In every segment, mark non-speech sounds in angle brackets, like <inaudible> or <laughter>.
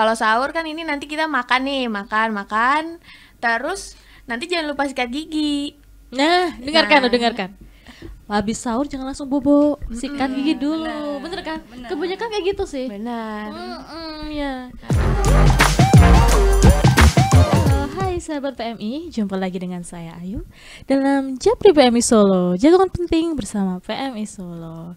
Kalau sahur kan ini nanti kita makan nih, makan, makan. Terus nanti jangan lupa sikat gigi. Nah, nah. dengarkan, nah. dengarkan. Habis sahur jangan langsung bobo, sikat gigi dulu. Bener, bener kan? Bener. Kebanyakan kayak gitu sih. Benar. Mm -mm, ya. Hai sahabat PMI, jumpa lagi dengan saya Ayu dalam Japri PMI Solo, jagoan penting bersama PMI Solo.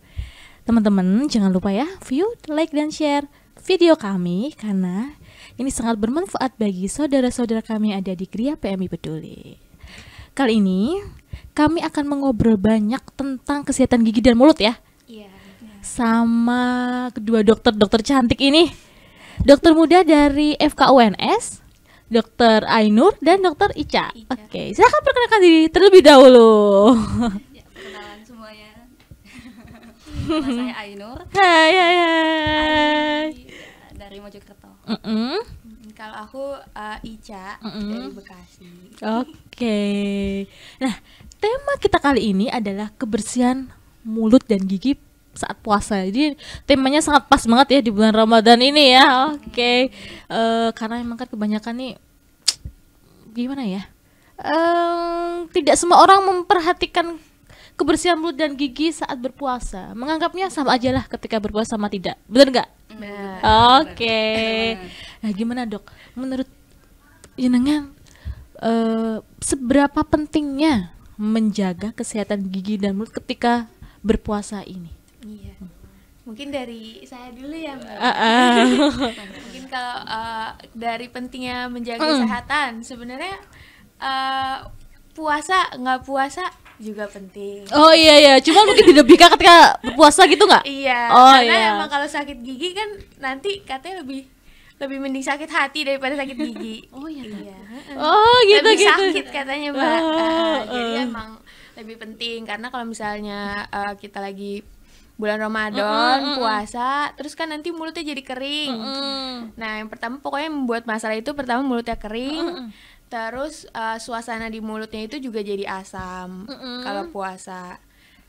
Teman-teman jangan lupa ya, view, like, dan share video kami karena ini sangat bermanfaat bagi saudara-saudara kami yang ada di Kria PMI Peduli. Kali ini kami akan mengobrol banyak tentang kesehatan gigi dan mulut ya. Iya. Yeah. Sama kedua dokter-dokter cantik ini. Dokter muda dari FKUNS, Dokter Ainur dan Dokter Ica. Ica. Oke, okay, silakan perkenalkan diri terlebih dahulu. <laughs> Nama saya Ainur. Hai, hai, hai. Dari Mojokerto. Mm -mm. Kalau aku uh, Ica mm -mm. dari Bekasi. Oke. Okay. Nah, tema kita kali ini adalah kebersihan mulut dan gigi saat puasa. Jadi temanya sangat pas banget ya di bulan Ramadan ini ya. Oke. Okay. Uh, eh, karena memang kan kebanyakan nih gimana ya? Um, tidak semua orang memperhatikan kebersihan mulut dan gigi saat berpuasa. Menganggapnya sama aja lah ketika berpuasa sama tidak. benar nggak? Oke. Okay. Nah, gimana dok? Menurut jenengan uh, seberapa pentingnya menjaga kesehatan gigi dan mulut ketika berpuasa ini? Iya. Mungkin dari saya dulu ya mbak. Uh, uh. <laughs> Mungkin kalau uh, dari pentingnya menjaga mm. kesehatan, sebenarnya uh, puasa nggak puasa juga penting. Oh iya iya, cuma mungkin dilebihkan ketika berpuasa gitu nggak? Iya. Oh karena iya. emang kalau sakit gigi kan nanti katanya lebih lebih mending sakit hati daripada sakit gigi. <laughs> oh iya. iya. Oh gitu lebih gitu. sakit katanya mbak. Oh, uh, jadi uh. emang lebih penting karena kalau misalnya uh, kita lagi bulan Ramadan, mm -mm, puasa, terus kan nanti mulutnya jadi kering. Mm -mm. Nah, yang pertama pokoknya membuat masalah itu pertama mulutnya kering. Mm -mm terus uh, suasana di mulutnya itu juga jadi asam mm -mm. kalau puasa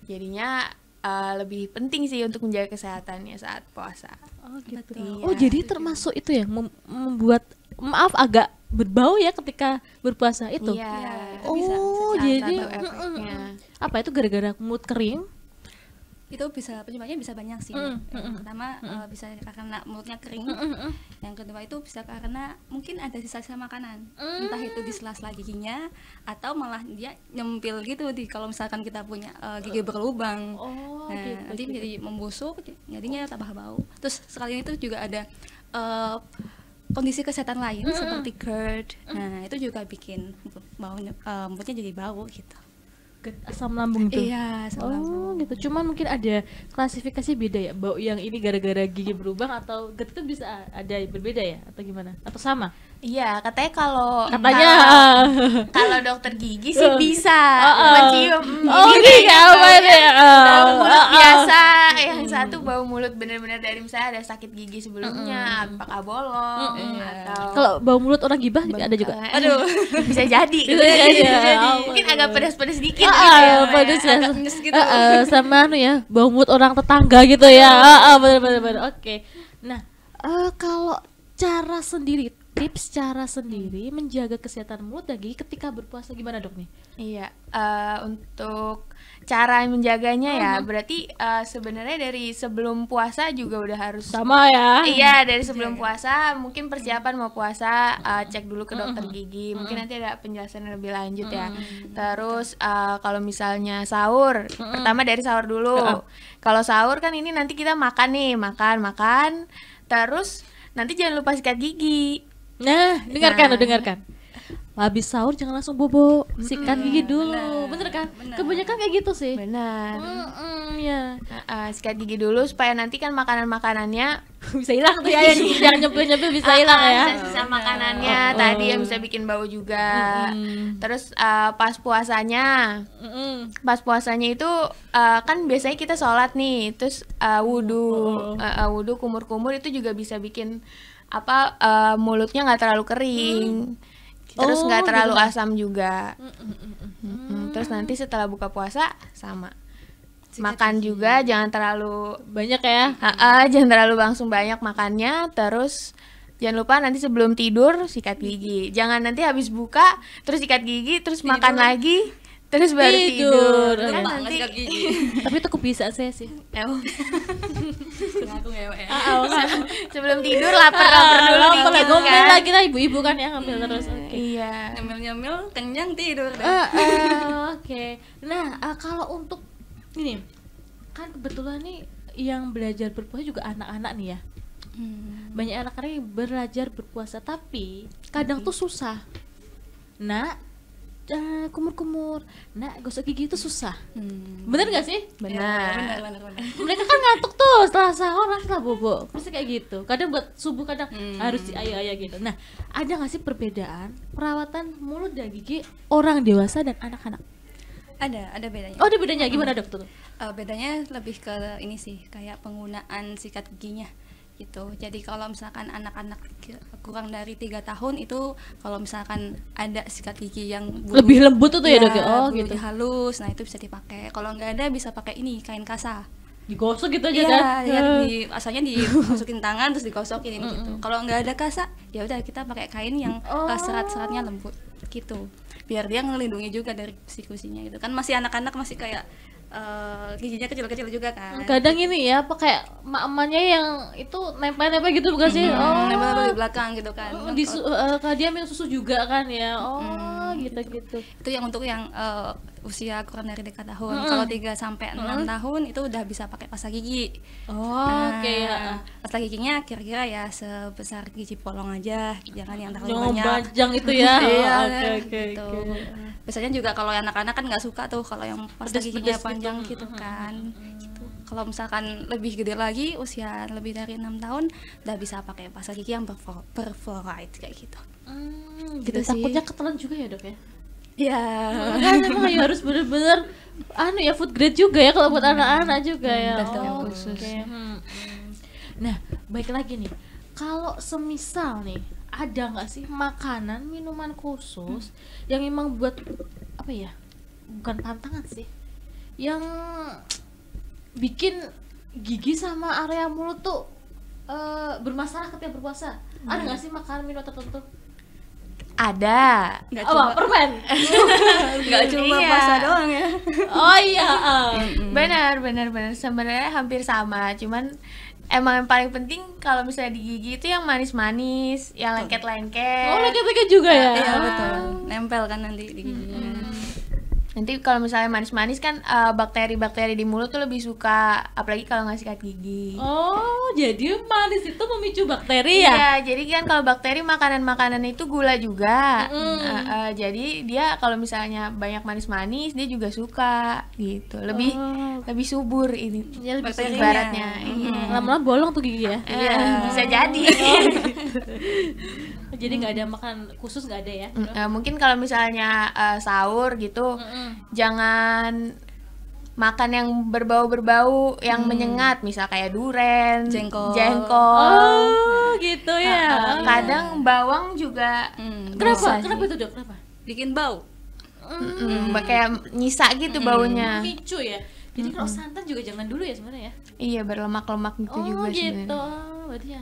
jadinya uh, lebih penting sih untuk menjaga kesehatannya saat puasa oh gitu iya. oh jadi termasuk itu ya mem membuat maaf agak berbau ya ketika berpuasa itu iya, iya oh bisa, jadi apa itu gara-gara mood kering itu bisa penyebabnya bisa banyak sih. Mm, mm, yang pertama mm, uh, bisa karena mulutnya kering. Mm, mm, yang kedua itu bisa karena mungkin ada sisa-sisa makanan. Mm. Entah itu di sela-sela giginya atau malah dia nyempil gitu di kalau misalkan kita punya uh, gigi berlubang. Oh, nah, gitu, nanti gitu. jadi membusuk jadinya oh. tambah bau. Terus sekali itu juga ada uh, kondisi kesehatan lain mm. seperti GERD. Nah, itu juga bikin baunya uh, mulutnya jadi bau gitu deket asam lambung itu iya asam oh lambung. gitu cuman mungkin ada klasifikasi beda ya bau yang ini gara-gara gigi berubah atau getu bisa ada berbeda ya atau gimana atau sama Iya, katanya kalau katanya kalau dokter gigi sih <laughs> bisa uh, uh, mencium. Oh, gigi iya, apa iya. ya? Mulut uh-uh. biasa, uh-uh. yang satu bau mulut bener-bener dari misalnya ada sakit gigi sebelumnya, uh. apakah bolong uh. atau kalau bau mulut orang gibah juga ada juga. Aduh, <laughs> <laughs> bisa jadi. bisa ya jadi. Mungkin agak pedas-pedas dikit gitu ya. Pedas gitu. sama anu ya, bau mulut orang tetangga gitu ya. uh, bener-bener. Oke. Nah, uh, kalau cara sendiri tips cara sendiri menjaga kesehatan mulut dan gigi ketika berpuasa gimana dok nih? Iya uh, untuk cara menjaganya ya berarti uh, sebenarnya dari sebelum puasa juga udah harus sama ya? Iya dari sebelum puasa mungkin persiapan mau puasa uh, cek dulu ke dokter gigi mungkin nanti ada penjelasan lebih lanjut ya. Terus uh, kalau misalnya sahur pertama dari sahur dulu. Kalau sahur kan ini nanti kita makan nih makan makan terus nanti jangan lupa sikat gigi Nah, nah, dengarkan nah. dengarkan. Habis sahur jangan langsung bobo, sikat gigi dulu. Bener, bener kan? Bener. Kebanyakan kayak gitu sih. Benar. Mm, mm, ya. Uh, uh, sikat gigi dulu supaya nanti kan makanan-makanannya <laughs> bisa hilang tuh ya, ya. <laughs> jangan nyebut-nyebut bisa hilang uh, ya. Sisa makanannya oh, oh. tadi yang bisa bikin bau juga. Mm. Terus uh, pas puasanya. Mm. Pas puasanya itu uh, kan biasanya kita sholat nih, terus uh, eh, wudhu, oh. uh, oh, uh, oh. wudhu kumur-kumur itu juga bisa bikin apa uh, mulutnya nggak terlalu kering hmm. terus nggak oh, terlalu gitu. asam juga hmm, hmm, hmm, hmm. hmm terus nanti setelah buka puasa sama makan juga jangan terlalu banyak ya uh, jangan terlalu langsung banyak makannya terus jangan lupa nanti sebelum tidur sikat gigi jangan nanti habis buka terus sikat gigi terus tidur. makan lagi terus baru tidur, tidur. Kan nanti kaki. <laughs> tapi itu bisa saya sih ew <laughs> aku ngewe ya <laughs> sebelum tidur lapar lapar dulu lapar ngomel lah kita ibu-ibu kan ya ngambil terus okay. iya Ngambil nyemil kenyang tidur oke nah eh, kalau untuk ini kan kebetulan nih yang belajar berpuasa juga anak-anak nih ya hmm. banyak anak-anak yang belajar berpuasa tapi kadang okay. Hmm. tuh susah nah Eh, kumur-kumur. Nah, gosok gigi itu susah. Hmm. Bener gak sih? Bener. Ya, bener, bener, bener. Mereka kan ngantuk tuh setelah sahur setelah kan bobo. Pasti kayak gitu. Kadang buat subuh kadang hmm. harus ayah-ayah gitu. Nah, ada gak sih perbedaan perawatan mulut dan gigi orang dewasa dan anak-anak? Ada, ada bedanya. Oh, ada bedanya. Gimana, dokter? Uh, bedanya lebih ke ini sih, kayak penggunaan sikat giginya gitu jadi kalau misalkan anak-anak kurang dari tiga tahun itu kalau misalkan ada sikat gigi yang bulu, lebih lembut tuh ya, iya, ya dok oh gitu halus nah itu bisa dipakai kalau nggak ada bisa pakai ini kain kasa digosok gitu aja ya, ya, di, asalnya dimasukin tangan terus digosokin ini gitu kalau nggak ada kasa ya udah kita pakai kain yang oh. serat-seratnya lembut gitu biar dia ngelindungi juga dari siklusinya gitu kan masih anak-anak masih kayak uh, giginya kecil-kecil juga kan kadang ini ya apa kayak mamanya yang itu nempel-nempel gitu bukan sih hmm, oh nempel-nempel di belakang gitu kan di su- uh, dia minum susu juga kan ya oh hmm, gitu gitu itu yang untuk yang uh, usia kurang dari dekat tahun. Mm Kalau 3 sampai enam mm tahun itu udah bisa pakai pasta gigi. Oh, nah, oke okay, ya. Pasta giginya kira-kira ya sebesar gigi polong aja, jangan yang terlalu Jangan banyak. panjang itu ya. <laughs> iya, oke okay, oke. Okay, gitu. okay. Biasanya juga kalau anak-anak kan nggak suka tuh kalau yang pasta pedes, giginya pedes gitu. panjang gitu, gitu kan. Mm gitu. Kalau misalkan lebih gede lagi usia lebih dari enam tahun udah bisa pakai pasta gigi yang berfluoride kayak gitu. Hmm, gitu, takutnya ketelan juga ya, Dok ya? ya Kan emang harus bener-bener anu ya food grade juga ya kalau buat anak-anak hmm. juga ya. Hmm, oh, khusus. Okay. Hmm. Nah, baik lagi nih. Kalau semisal nih ada nggak sih makanan minuman khusus hmm. yang emang buat apa ya? Bukan tantangan sih. Yang bikin gigi sama area mulut tuh uh, bermasalah ketika berpuasa. Hmm. Ada nggak sih makanan minuman tertentu? Ada. Nggak oh, permen. <laughs> Nggak cuma iya. doang ya. oh iya. Uh. Benar, benar, benar. Sebenarnya hampir sama, cuman emang yang paling penting kalau misalnya di gigi itu yang manis-manis, yang lengket-lengket. Oh, lengket-lengket juga ya. Ya iya, iya betul. Nempel kan nanti di gigi. Hmm nanti kalau misalnya manis-manis kan bakteri eh, bakteri-bakteri di mulut tuh lebih suka apalagi kalau nggak sikat gigi oh jadi manis itu memicu bakteri ya iya jadi kan kalau bakteri makanan-makanan itu gula juga mm. uh, uh, jadi dia kalau misalnya banyak manis-manis dia juga suka gitu lebih oh. lebih subur ini ya, lebih bakteri baratnya lama iya. lama-lama bolong tuh gigi ya iya uh, bisa iya. jadi oh, <laughs> jadi nggak ada hmm. makan khusus nggak ada ya mm mungkin kalau misalnya uh, sahur gitu mm -mm. jangan makan yang berbau-berbau yang hmm. menyengat misal kayak duren jengkol jengkol oh gitu ya uh, uh, kadang bawang juga mm, kenapa kenapa itu dok kenapa bikin bau mm. Mm, kayak nyisa gitu mm. baunya micu ya jadi mm -mm. kalau santan juga jangan dulu ya sebenarnya ya. Iya berlemak-lemak gitu oh, juga gitu. sebenarnya. Oh gitu. Berarti ya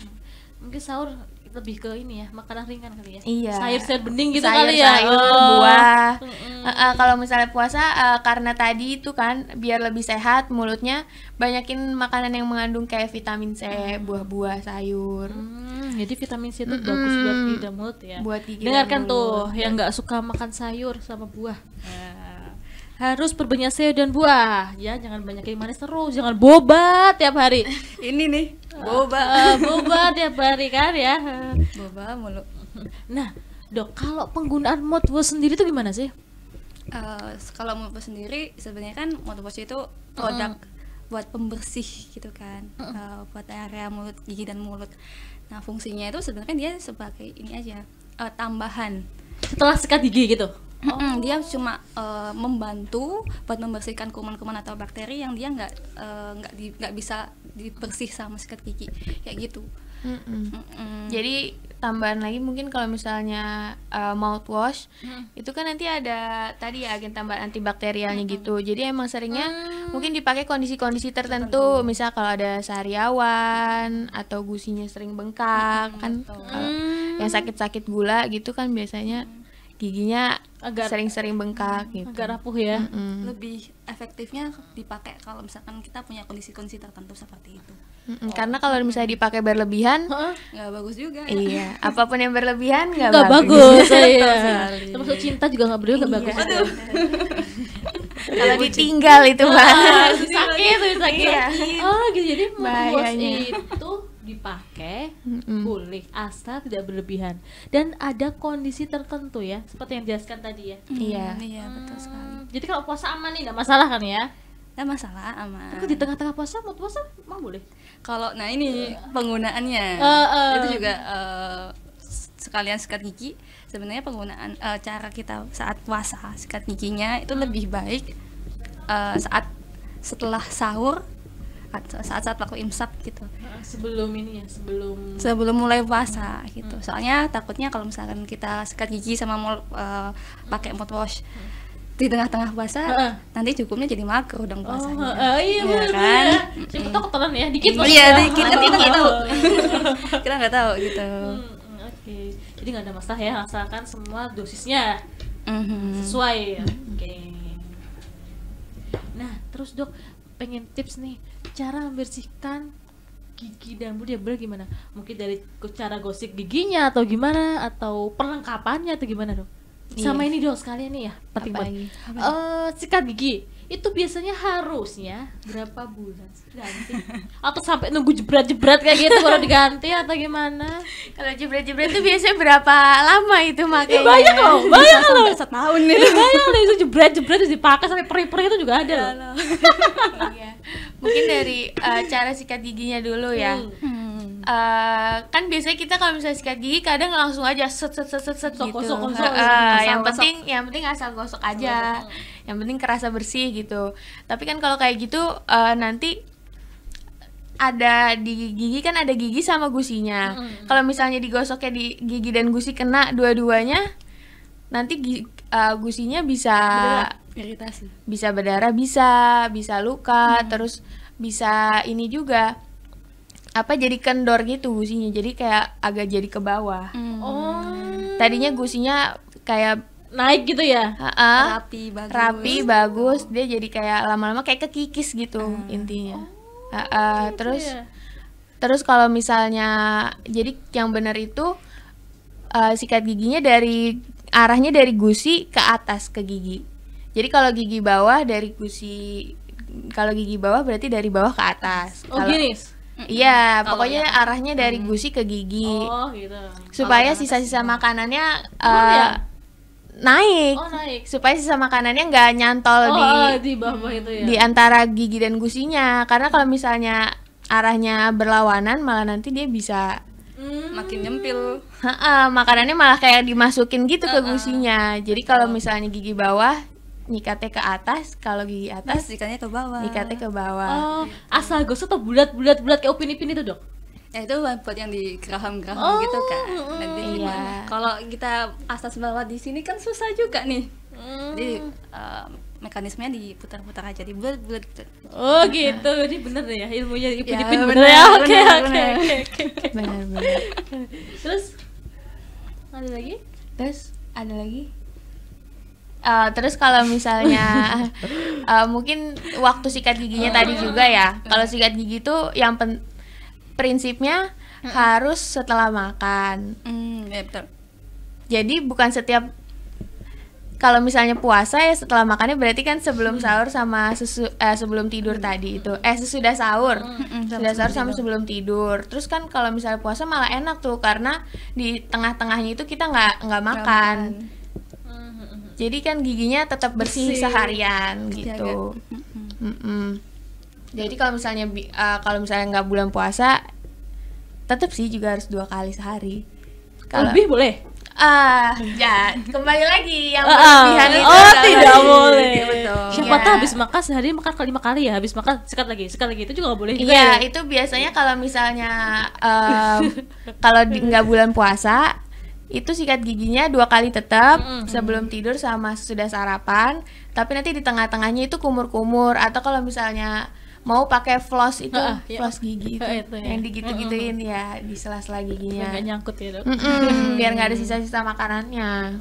mungkin sahur lebih ke ini ya makanan ringan kali ya iya. sayur-sayur bening gitu sayur, kali ya sayur oh. buah mm -mm. uh, uh, kalau misalnya puasa uh, karena tadi itu kan biar lebih sehat mulutnya banyakin makanan yang mengandung kayak vitamin C mm. buah-buah sayur mm, jadi vitamin C itu mm bagus buat tidak mulut ya buat dengarkan mulut. tuh yang nggak suka makan sayur sama buah nah harus perbanyak sayur dan buah ya jangan banyak yang manis terus jangan boba tiap hari <laughs> ini nih boba uh, eh, boba tiap hari kan ya boba mulu nah dok kalau penggunaan mouthwash sendiri itu gimana sih uh, kalau mouthwash sendiri sebenarnya kan mouthwash itu produk mm. buat pembersih gitu kan mm. uh, buat area mulut gigi dan mulut nah fungsinya itu sebenarnya dia sebagai ini aja uh, tambahan setelah sikat gigi gitu Oh. mm dia cuma uh, membantu buat membersihkan kuman-kuman atau bakteri yang dia nggak eh, nggak uh, di, bisa dibersih sama sikat gigi kayak gitu. Mm-mm. Mm-mm. Jadi tambahan lagi mungkin kalau misalnya uh, mouthwash mm. itu kan nanti ada tadi ya agen tambahan antibakterialnya mm. gitu. Jadi emang seringnya mm. mungkin dipakai kondisi-kondisi tertentu, tertentu. misal kalau ada sariawan atau gusinya sering bengkak mm. kan mm. yang sakit-sakit gula gitu kan biasanya. Mm giginya agak sering-sering bengkak gitu. Agak rapuh ya. Mm-mm. Lebih efektifnya dipakai kalau misalkan kita punya kondisi-kondisi tertentu seperti itu. Mm-mm. Oh. Karena kalau oh. misalnya dipakai berlebihan nggak bagus juga. Iya, apapun yang berlebihan nggak bagus. bagus. <laughs> iya. Termasuk cinta juga nggak berlebihan nggak iya. bagus. <laughs> kalau iya, ditinggal itu mah <laughs> sakit tuh sakit iya. iya. oh gitu. jadi bahayanya itu dipakai pulih asal tidak berlebihan dan ada kondisi tertentu ya seperti yang dijelaskan tadi ya iya hmm, iya, iya betul hmm, sekali jadi kalau puasa aman nih nggak masalah kan ya nggak masalah aman aku di tengah-tengah puasa mau puasa mau boleh kalau nah ini penggunaannya uh, uh. itu juga uh, sekalian sikat gigi sebenarnya penggunaan uh, cara kita saat puasa sikat giginya itu lebih baik Eh, saat setelah sahur saat-saat waktu imsak gitu sebelum ini ya sebelum sebelum mulai puasa gitu. hmm. gitu soalnya takutnya kalau misalkan kita sikat gigi sama mau uh, eh, pakai hmm. mouthwash hmm. di tengah-tengah puasa uh nanti cukupnya jadi makro dong oh, puasanya oh, uh, iya ya, bener, kan siapa tahu ketelan ya dikit oh, iya dikit kan kita nggak tahu <laughs> kita nggak tahu gitu hmm, hmm oke okay. jadi nggak ada masalah ya asalkan semua dosisnya mm-hmm. sesuai ya oke okay terus dok pengen tips nih cara membersihkan gigi dan bulu dia gimana mungkin dari cara gosip giginya atau gimana atau perlengkapannya atau gimana dok iya. sama ini dok sekali ini ya penting banget uh, eh, sikat gigi itu biasanya harusnya berapa bulan ganti atau sampai nunggu jebrat-jebrat kayak gitu baru diganti atau gimana kalau jebrat-jebrat itu biasanya berapa lama itu makanya ya, banyak loh banyak Bisa loh setahun nih ya, banyak loh itu jebrat-jebrat terus dipakai sampai perih-perih itu juga ada iya, loh <laughs> iya. mungkin dari uh, cara sikat giginya dulu ya hmm. Uh, kan biasanya kita kalau misalnya sikat gigi kadang langsung aja set set set set, set gitu. Gosok, gosok, uh, yang penting yang penting asal gosok aja. gosok iya, yang penting kerasa bersih gitu tapi kan kalau kayak gitu uh, nanti ada di gigi kan ada gigi sama gusinya. Mm. Kalau misalnya digosoknya di gigi dan gusi kena dua-duanya, nanti uh, gusinya bisa iritasi. Bisa berdarah, bisa, bisa luka, mm. terus bisa ini juga apa jadi kendor gitu gusinya. Jadi kayak agak jadi ke bawah. Mm. Oh. Tadinya gusinya kayak naik gitu ya uh-uh. rapi bagus rapi bagus dia jadi kayak lama-lama kayak kekikis gitu uh. intinya oh, uh-uh. gitu ya? terus ya? terus kalau misalnya jadi yang benar itu uh, sikat giginya dari arahnya dari gusi ke atas ke gigi jadi kalau gigi bawah dari gusi kalau gigi bawah berarti dari bawah ke atas oh kalo, gini Iya, kalo oh, ya. pokoknya ya. arahnya dari gusi ke gigi. Oh, gitu. Supaya sisa-sisa gitu. makanannya uh, naik, oh, naik. supaya sisa makanannya nggak nyantol oh, di oh, di itu ya. di antara gigi dan gusinya karena kalau misalnya arahnya berlawanan malah nanti dia bisa hmm. makin nyempil ha makanannya malah kayak dimasukin gitu ke gusinya jadi kalau misalnya gigi bawah nyikatnya ke atas kalau gigi atas nyikatnya ke bawah nyikatnya ke bawah oh, asal gosok tuh bulat bulat bulat kayak opini ipin itu dok ya itu buat yang di geraham-geraham oh, gitu kan nanti iya. gimana kalau kita asas bawah di sini kan susah juga nih mm. jadi uh, mekanismenya diputar-putar aja di bulat bulat oh gitu jadi ini bener ya ilmunya ibu ya, bener, bener ya oke oke oke terus ada lagi terus ada lagi uh, terus kalau misalnya uh, <laughs> mungkin waktu sikat giginya tadi juga ya kalau sikat gigi itu yang pen prinsipnya mm. harus setelah makan. Mm, ya betul. Jadi bukan setiap kalau misalnya puasa ya setelah makannya berarti kan sebelum mm. sahur sama sesu, eh, sebelum tidur hmm. tadi itu eh sesudah sahur hmm, mm, sudah sahur sama sebelum tidur terus kan kalau misalnya puasa malah enak tuh karena di tengah-tengahnya itu kita nggak nggak makan hmm. jadi kan giginya tetap bersih, seharian gitu hmm. Hmm. jadi kalau misalnya uh, kalau misalnya nggak bulan puasa tetap sih juga harus dua kali sehari Kalo, lebih boleh ah uh, ya kembali lagi yang ah, ah. berlebihan uh, uh, itu oh tidak lagi. boleh iya, Betul. siapa ya. tahu habis makan sehari makan kali lima kali ya habis makan sekali lagi sekali lagi itu juga gak boleh iya ya. itu biasanya kalau misalnya um, <laughs> kalau nggak bulan puasa itu sikat giginya dua kali tetap mm -hmm. sebelum tidur sama sudah sarapan tapi nanti di tengah-tengahnya itu kumur-kumur atau kalau misalnya mau pakai floss itu uh, floss gigi itu, itu ya. yang digitu-gituin uh, uh. ya di sela-sela giginya nggak nyangkut ya dok mm -mm, biar nggak ada sisa-sisa makanannya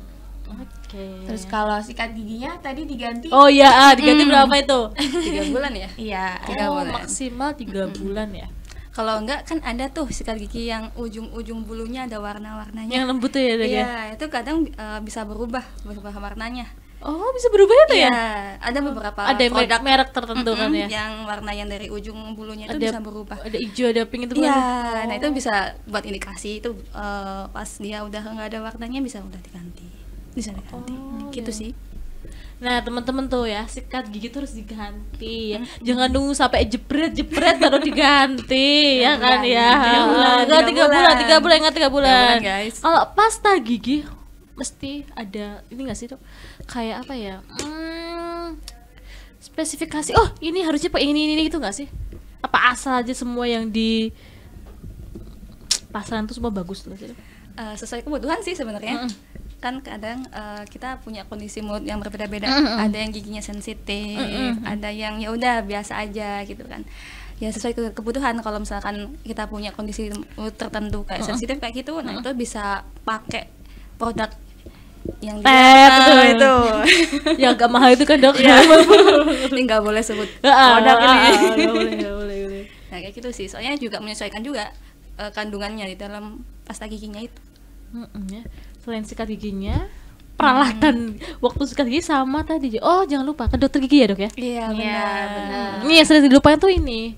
Okay. Terus kalau sikat giginya tadi diganti Oh iya, ah, diganti mm. berapa itu? <laughs> tiga bulan ya? Iya, tiga oh, bulan. maksimal tiga bulan ya. Kalau enggak kan ada tuh sikat gigi yang ujung-ujung bulunya ada warna-warnanya. Yang lembut tuh ya, ya? Iya, ya? itu kadang uh, bisa berubah, berubah warnanya. Oh bisa berubah itu ya? Iya, ya? ada oh, beberapa ada yang produk merek tertentu mm -mm, kan ya? Yang warna yang dari ujung bulunya itu ada, bisa berubah. Ada hijau, ada pink itu. Iya, oh. nah itu oh. bisa buat indikasi itu uh, pas dia udah nggak ada warnanya bisa udah diganti, bisa diganti. Oh, nah, gitu ya. sih. Nah teman-teman tuh ya sikat gigi tuh harus diganti ya. Jangan nunggu sampai jepret jepret baru <laughs> diganti ya kan ya. Enggak tiga bulan, tiga bulan, enggak tiga bulan. Kalau pasta gigi mesti ada ini gak sih tuh kayak apa ya hmm, spesifikasi oh ini harusnya pakai ini, ini itu gitu gak sih apa asal aja semua yang di pasaran tuh semua bagus tuh sih uh, sesuai kebutuhan sih sebenarnya mm -hmm. kan kadang uh, kita punya kondisi mood yang berbeda-beda mm -hmm. ada yang giginya sensitif mm -hmm. ada yang ya udah biasa aja gitu kan ya sesuai ke kebutuhan kalau misalkan kita punya kondisi tertentu kayak uh sensitif kayak gitu uh nah itu bisa pakai produk yang eh, dijual itu <laughs> yang agak mahal itu kan dok ya. <laughs> ini nggak boleh sebut ah, ah, produk ah, ini nggak boleh nggak boleh nah kayak gitu sih soalnya juga menyesuaikan juga uh, kandungannya di dalam pasta giginya itu mm -mm, ya. selain sikat giginya peralatan hmm. waktu sikat gigi sama tadi oh jangan lupa ke kan dokter gigi ya dok ya iya yeah, benar benar ini yang sering dilupain tuh ini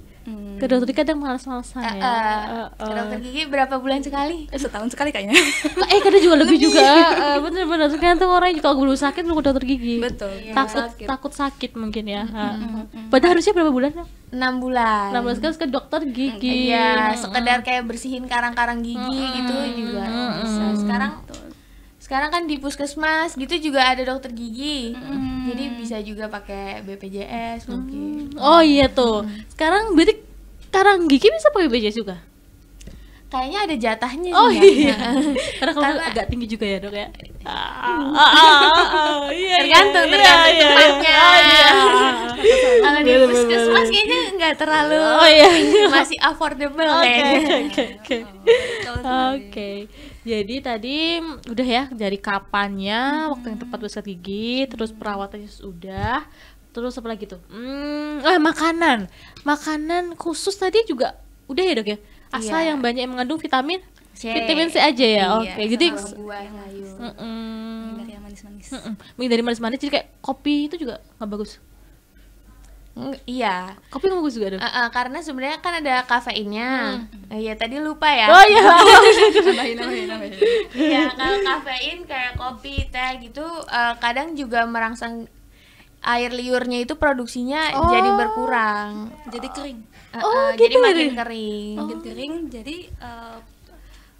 ke dokter gigi kadang malas-malasan uh, uh, ya uh, uh. dokter gigi berapa bulan sekali eh, setahun sekali kayaknya <laughs> eh kadang juga lebih, lebih. juga uh, bener Sekarang tuh orang juga kalau sakit mau ke dokter gigi betul iya, takut sakit. takut sakit mungkin ya mm -hmm. padahal harusnya berapa bulan enam bulan enam bulan sekali ke dokter gigi mm, iya sekedar kayak bersihin karang-karang gigi mm. gitu juga mm. bisa sekarang sekarang kan di puskesmas gitu juga ada dokter gigi mm. jadi bisa juga pakai BPJS mungkin mm. oh iya tuh sekarang berarti Karang Gigi bisa pakai BJ juga? Kayaknya ada jatahnya Oh iya. <laughs> Karena kalau agak tinggi juga ya, Dok ya. Tergantung tergantung tempatnya. Kalau di puskesmas kayaknya nggak terlalu oh, iya. masih affordable kayaknya. Oke oke <laughs> oke. Jadi tadi udah ya dari kapannya, hmm. waktu yang tepat buat gigi, terus perawatannya sudah, terus apa lagi tuh? Hmm, eh makanan makanan khusus tadi juga udah ya dok ya asal yeah. yang banyak yang mengandung vitamin C. vitamin C aja ya iya, oke okay. jadi buah mm -mm. dari manis-manis dari manis-manis jadi kayak kopi itu juga nggak bagus iya. Kopi nggak bagus juga dong. Uh, uh, karena sebenarnya kan ada kafeinnya. Hmm. Uh, ya tadi lupa ya. Oh iya. kafein kafein kafein kalau kafein kayak kopi, teh gitu uh, kadang juga merangsang air liurnya itu produksinya oh. jadi berkurang jadi kering uh, oh, uh, gitu jadi makin ya? kering oh. kering jadi uh,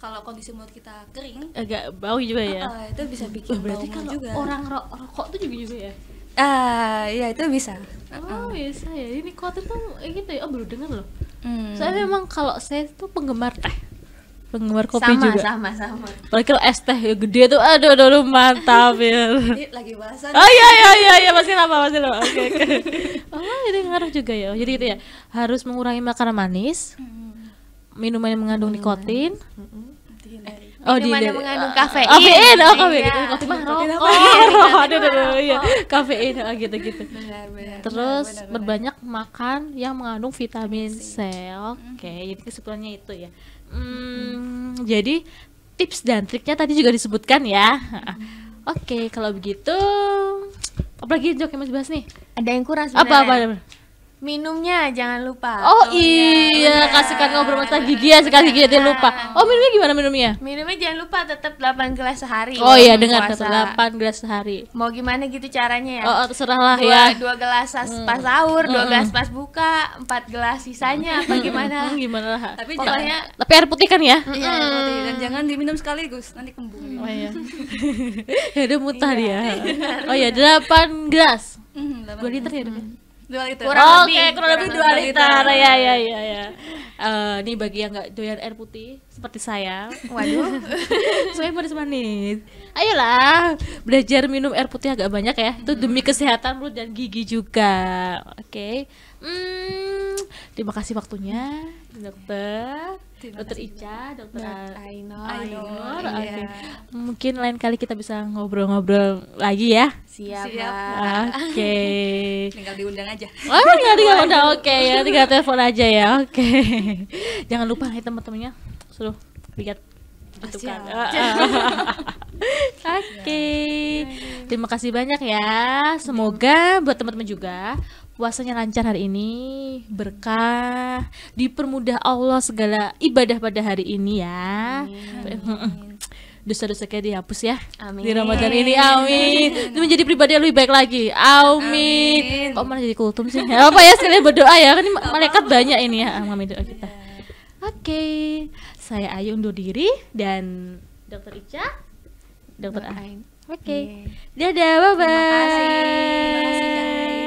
kalau kondisi mulut kita kering agak bau juga ya uh, uh, itu bisa bikin oh, berarti bau kalau juga. orang ro rokok tuh juga juga ya ah uh, ya itu bisa oh uh. bisa ya ini kotor tuh gitu ya oh baru dengar loh hmm. soalnya memang kalau saya tuh penggemar teh penggemar kopi sama, juga. Sama, sama, sama. Apalagi kalau es teh ya gede tuh, aduh, aduh, aduh mantap ya. Ini lagi bahasan. Oh iya, iya, iya, iya, masih lama, masih lama. Oke, okay, okay. Oh, jadi iya, ngaruh juga ya. Jadi gitu ya, harus mengurangi makanan manis, hmm. minuman yang mengandung hmm. nikotin, hmm oh, di mana mengandung kafein ah, kafein oh kafein iya. kopi mah rokok ada ada ya, kafein ah, gitu gitu benar, benar, terus benar, benar, berbanyak makan yang mengandung vitamin C oke okay, jadi kesimpulannya itu ya hmm, jadi tips dan triknya tadi juga disebutkan ya oke okay, kalau begitu apalagi Jok yang masih bahas nih ada yang kurang sebenarnya apa, apa? minumnya jangan lupa oh oh iya ya. kasih kan gigi ya sekali gigi jangan lupa oh minumnya gimana minumnya minumnya jangan lupa tetap 8 gelas sehari oh iya dengar tetap 8 gelas sehari mau gimana gitu caranya ya oh, oh terserahlah ya dua gelas pas hmm. sahur dua hmm. gelas pas buka empat gelas sisanya apa hmm. gimana gimana lah tapi pokoknya tapi air putih kan ya iya air putih dan jangan diminum sekaligus nanti kembung oh iya <laughs> ya udah iya. dia <laughs> oh iya delapan gelas 2 liter ya dua liter kurang oh, lebih kurang, lebih dua liter. ya ya ya ya uh, eh, ini bagi yang nggak doyan air putih seperti saya waduh <laughs> saya manis-manis ayolah belajar minum air putih agak banyak ya itu demi kesehatan mulut dan gigi juga oke okay. Hmm, terima kasih waktunya, dokter. dokter Ica, dokter Ainur Ainur Iya. Mungkin lain kali kita bisa ngobrol-ngobrol lagi ya. Siap. Siap. Ah, oke. Okay. tinggal diundang aja. Oh, tinggal diundang. <laughs> Oke okay, ya, tinggal telepon aja ya. Oke. Okay. Jangan lupa nih ya, teman-temannya suruh lihat itu kan. Ah, ah. <laughs> Oke. Okay. Terima kasih banyak ya. Semoga buat teman-teman juga puasanya lancar hari ini, berkah, dipermudah Allah segala ibadah pada hari ini ya. Dosa-dosa kayak dihapus ya amin. di Ramadan ini, amin. itu menjadi pribadi yang lebih baik lagi, amin. amin. Kok malah jadi kultum sih? Ya, apa ya sekalian berdoa ya, kan malaikat banyak ini ya, ah, amin doa kita. Oke, okay. saya Ayu undur diri dan Dokter Ica, Dokter Ain. Oke, okay. dadah, bye bye. Terima kasih, terima kasih guys.